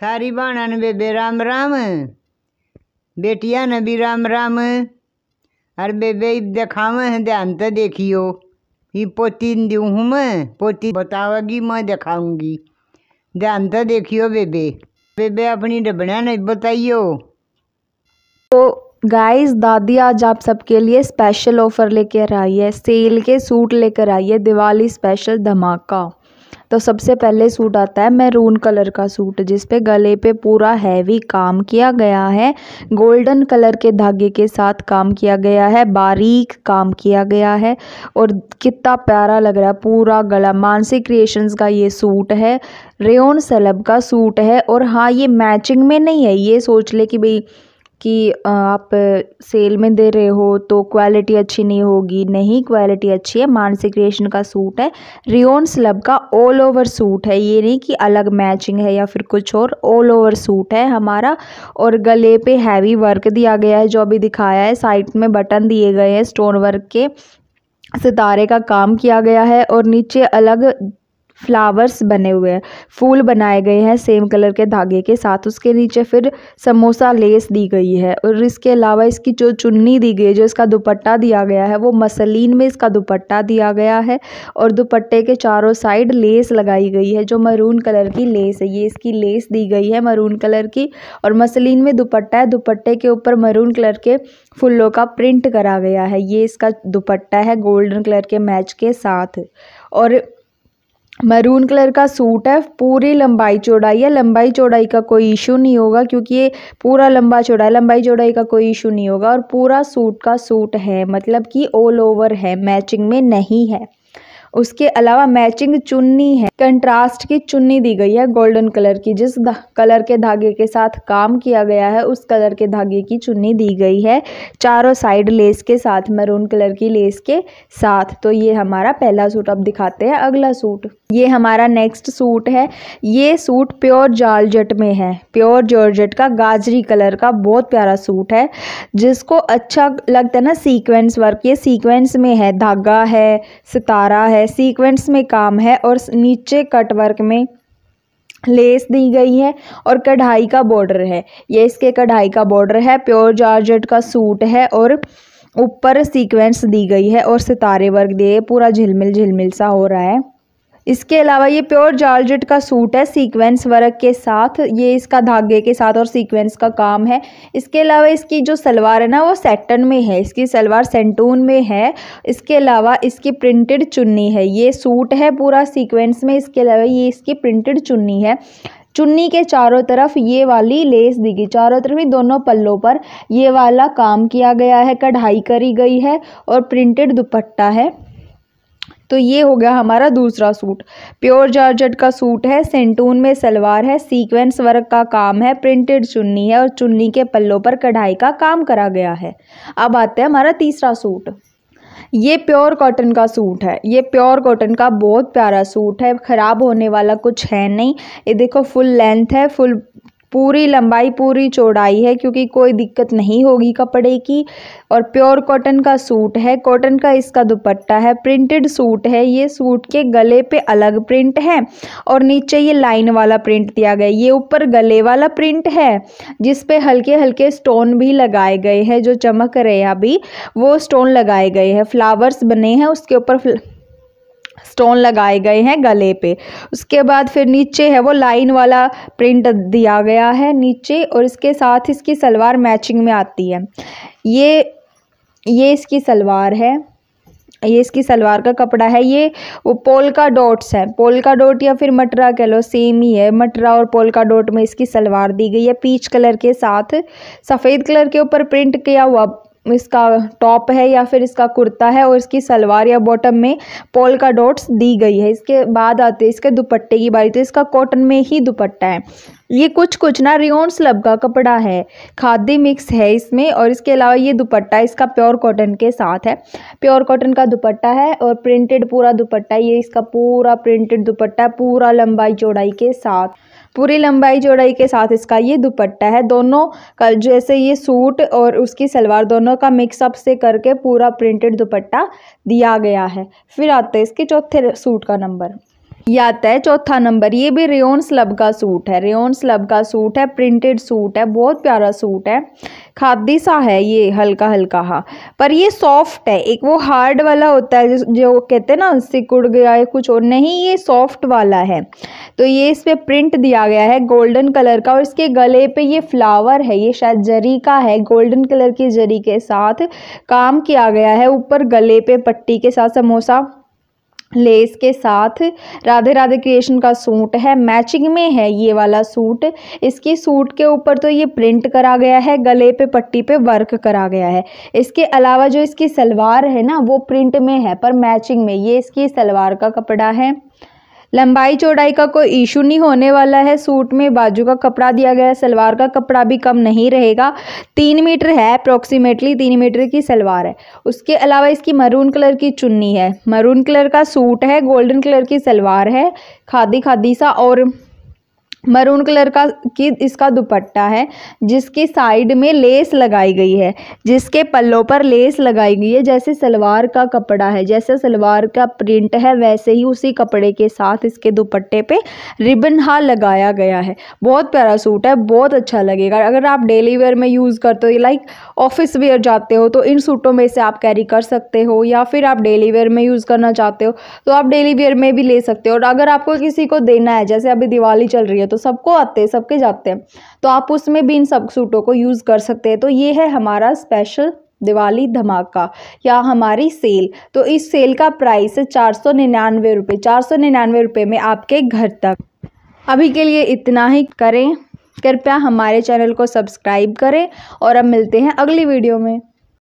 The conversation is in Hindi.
सारी बाणा ने बेबे राम राम बेटिया ने भी राम राम अरे बेबे दिखाव ध्यान तो देखियो ये पोती दू हूँ मैं पोती बतावेगी मैं दिखाऊंगी ध्यान तो देखियो बेबे बेबे अपनी डबड़िया ने बताइयो तो गाइस दादी आज आप सबके लिए स्पेशल ऑफ़र लेकर आई है सेल के सूट लेकर आई है दिवाली स्पेशल धमाका तो सबसे पहले सूट आता है मैरून कलर का सूट जिसपे गले पे पूरा हैवी काम किया गया है गोल्डन कलर के धागे के साथ काम किया गया है बारीक काम किया गया है और कितना प्यारा लग रहा है पूरा गला मानसी क्रिएशंस का ये सूट है रेन सेलब का सूट है और हाँ ये मैचिंग में नहीं है ये सोच ले कि भाई कि आप सेल में दे रहे हो तो क्वालिटी अच्छी नहीं होगी नहीं क्वालिटी अच्छी है मानसी क्रिएशन का सूट है रियोन स्लब का ऑल ओवर सूट है ये नहीं कि अलग मैचिंग है या फिर कुछ और ऑल ओवर सूट है हमारा और गले पे हैवी वर्क दिया गया है जो अभी दिखाया है साइड में बटन दिए गए हैं स्टोन वर्क के सितारे का काम किया गया है और नीचे अलग फ्लावर्स बने हुए हैं फूल बनाए गए हैं सेम कलर के धागे के साथ उसके नीचे फिर समोसा लेस दी गई है और इसके अलावा इसकी जो चुन्नी दी गई है जो इसका दुपट्टा दिया गया है वो मसलिन में इसका दुपट्टा दिया गया है और दुपट्टे के चारों साइड लेस लगाई गई है जो मरून कलर की लेस है ये इसकी लेस दी गई है मरून कलर की और मसलिन में दुपट्टा है दुपट्टे के ऊपर मरून कलर के फूलों का प्रिंट करा गया है ये इसका दुपट्टा है गोल्डन कलर के मैच के साथ और मैरून कलर का सूट है पूरी लंबाई चौड़ाई है लंबाई चौड़ाई का कोई इशू नहीं होगा क्योंकि ये पूरा लंबा चौड़ा है लंबाई चौड़ाई का कोई इशू नहीं होगा और पूरा सूट का सूट है मतलब कि ऑल ओवर है मैचिंग में नहीं है उसके अलावा मैचिंग चुन्नी है कंट्रास्ट की चुन्नी दी गई है गोल्डन कलर की जिस कलर के धागे के साथ काम किया गया है उस कलर के धागे की चुन्नी दी गई है चारों साइड लेस के साथ मैरून कलर की लेस के साथ तो ये हमारा पहला सूट अब दिखाते हैं अगला सूट ये हमारा नेक्स्ट सूट है ये सूट प्योर जॉर्जेट में है प्योर जॉर्जट का गाजरी कलर का बहुत प्यारा सूट है जिसको अच्छा लगता है ना सीक्वेंस वर्क ये सीक्वेंस में है धागा है सितारा है है सीक्वेंस में काम है और नीचे कटवर्क में लेस दी गई है और कढ़ाई का बॉर्डर है ये इसके कढ़ाई का बॉर्डर है प्योर जॉर्जेट का सूट है और ऊपर सीक्वेंस दी गई है और सितारे वर्क दिए पूरा झिलमिल झिलमिल सा हो रहा है इसके अलावा ये प्योर जॉर्जेट का सूट है सीक्वेंस वर्क के साथ ये इसका धागे के साथ और सीक्वेंस का काम है इसके अलावा इसकी जो सलवार है ना वो सेटन में है इसकी सलवार सेंटून में है इसके अलावा इसकी प्रिंटेड चुन्नी है ये सूट है पूरा सीक्वेंस में इसके अलावा ये इसकी प्रिंटेड चुन्नी है चुन्नी के चारों तरफ ये वाली लेस दी गई चारों तरफ ही दोनों पल्लों पर ये वाला काम किया गया है कढ़ाई करी गई है और प्रिंटेड दुपट्टा है तो ये हो गया हमारा दूसरा सूट प्योर जॉर्जेट का सूट है सेंटून में सलवार है सीक्वेंस वर्क का काम है प्रिंटेड चुन्नी है और चुन्नी के पल्लों पर कढ़ाई का काम करा गया है अब आते हैं हमारा तीसरा सूट ये प्योर कॉटन का सूट है ये प्योर कॉटन का बहुत प्यारा सूट है ख़राब होने वाला कुछ है नहीं ये देखो फुल लेंथ है फुल पूरी लंबाई पूरी चौड़ाई है क्योंकि कोई दिक्कत नहीं होगी कपड़े की और प्योर कॉटन का सूट है कॉटन का इसका दुपट्टा है प्रिंटेड सूट है ये सूट के गले पे अलग प्रिंट है और नीचे ये लाइन वाला प्रिंट दिया गया ये ऊपर गले वाला प्रिंट है जिसपे हल्के हल्के स्टोन भी लगाए गए हैं जो चमक रहे हैं अभी वो स्टोन लगाए गए हैं फ्लावर्स बने हैं उसके ऊपर स्टोन लगाए गए हैं गले पे उसके बाद फिर नीचे है वो लाइन वाला प्रिंट दिया गया है नीचे और इसके साथ इसकी सलवार मैचिंग में आती है ये ये इसकी सलवार है ये इसकी सलवार का कपड़ा है ये वो पोलका डॉट्स है पोलका डॉट या फिर मटरा कह लो सेम ही है मटरा और पोलका डॉट में इसकी सलवार दी गई है पीच कलर के साथ सफ़ेद कलर के ऊपर प्रिंट किया हुआ इसका टॉप है या फिर इसका कुर्ता है और इसकी सलवार या बॉटम में पोल का डॉट्स दी गई है इसके बाद आते इसके दुपट्टे की बारी तो इसका कॉटन में ही दुपट्टा है ये कुछ कुछ ना रिओन स्लब का कपड़ा है खादी मिक्स है इसमें और इसके अलावा ये दुपट्टा इसका प्योर कॉटन के साथ है प्योर कॉटन का दुपट्टा है और प्रिंटेड पूरा दुपट्टा ये इसका पूरा प्रिंटेड दुपट्टा पूरा लंबाई चौड़ाई के साथ पूरी लंबाई चौड़ाई के साथ इसका ये दुपट्टा है दोनों का जैसे ये सूट और उसकी सलवार दोनों का मिक्सअप से करके पूरा प्रिंटेड दुपट्टा दिया गया है फिर आते हैं इसके चौथे सूट का नंबर ये आता है चौथा नंबर ये भी रेन स्लब का सूट है रेन स्लब का सूट है प्रिंटेड सूट है बहुत प्यारा सूट है खादी सा है ये हल्का हल्का हा पर ये सॉफ्ट है एक वो हार्ड वाला होता है जो कहते हैं ना सिकुड़ गया है कुछ और नहीं ये सॉफ्ट वाला है तो ये इस पर प्रिंट दिया गया है गोल्डन कलर का और इसके गले पे ये फ्लावर है ये शायद जरी का है गोल्डन कलर की जरी के साथ काम किया गया है ऊपर गले पे पट्टी के साथ समोसा लेस के साथ राधे राधे क्रिएशन का सूट है मैचिंग में है ये वाला सूट इसकी सूट के ऊपर तो ये प्रिंट करा गया है गले पे पट्टी पे वर्क करा गया है इसके अलावा जो इसकी सलवार है ना वो प्रिंट में है पर मैचिंग में ये इसकी सलवार का कपड़ा है लंबाई चौड़ाई का कोई इशू नहीं होने वाला है सूट में बाजू का कपड़ा दिया गया है सलवार का कपड़ा भी कम नहीं रहेगा तीन मीटर है अप्रोक्सीमेटली तीन मीटर की सलवार है उसके अलावा इसकी मरून कलर की चुन्नी है मरून कलर का सूट है गोल्डन कलर की सलवार है खादी खादी सा और मरून कलर का की इसका दुपट्टा है जिसकी साइड में लेस लगाई गई है जिसके पल्लों पर लेस लगाई गई है जैसे सलवार का कपड़ा है जैसे सलवार का प्रिंट है वैसे ही उसी कपड़े के साथ इसके दुपट्टे पे रिबन हा लगाया गया है बहुत प्यारा सूट है बहुत अच्छा लगेगा अगर आप डेली वेयर में यूज़ करते हो लाइक ऑफिस वेयर जाते हो तो इन सूटों में से आप कैरी कर सकते हो या फिर आप डेली वेयर में यूज़ करना चाहते हो तो आप डेली वेयर में भी ले सकते हो और अगर आपको किसी को देना है जैसे अभी दिवाली चल रही है तो तो सबको आते हैं सबके जाते हैं तो आप उसमें भी इन सब सूटों को यूज़ कर सकते हैं तो ये है हमारा स्पेशल दिवाली धमाका या हमारी सेल तो इस सेल का प्राइस है चार सौ निन्यानवे रुपये चार सौ निन्यानवे रुपये में आपके घर तक अभी के लिए इतना ही करें कृपया हमारे चैनल को सब्सक्राइब करें और अब मिलते हैं अगली वीडियो में